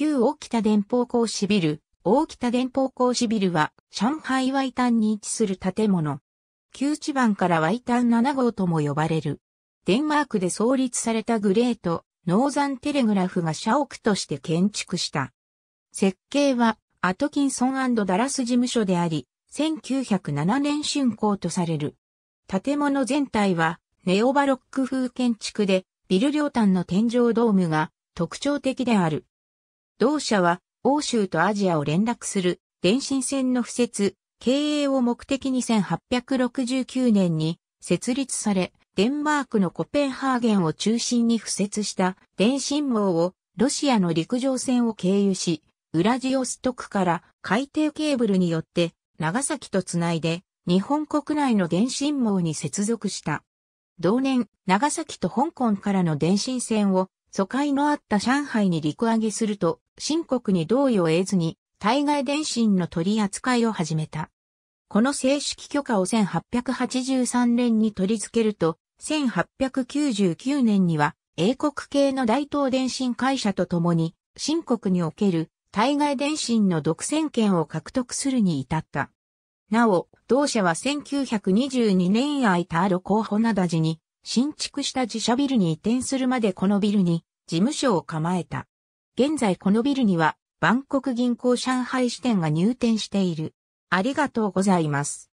旧大北電報公市ビル、大北電報公市ビルは、上海ワイタンに位置する建物。旧地盤からワイタン7号とも呼ばれる。デンマークで創立されたグレート、ノーザンテレグラフが社屋として建築した。設計は、アトキンソンダラス事務所であり、1907年竣工とされる。建物全体は、ネオバロック風建築で、ビル両端の天井ドームが特徴的である。同社は欧州とアジアを連絡する電信線の付設、経営を目的に1869年に設立され、デンマークのコペンハーゲンを中心に付設した電信網をロシアの陸上線を経由し、ウラジオストクから海底ケーブルによって長崎とつないで日本国内の電信網に接続した。同年、長崎と香港からの電信線を疎開のあった上海に陸揚げすると、深刻に同意を得ずに、対外電信の取り扱いを始めた。この正式許可を1883年に取り付けると、1899年には英国系の大東電信会社と共に、新国における対外電信の独占権を獲得するに至った。なお、同社は1922年以来ターロ候補なだじに、新築した自社ビルに移転するまでこのビルに事務所を構えた。現在このビルには、バンコク銀行上海支店が入店している。ありがとうございます。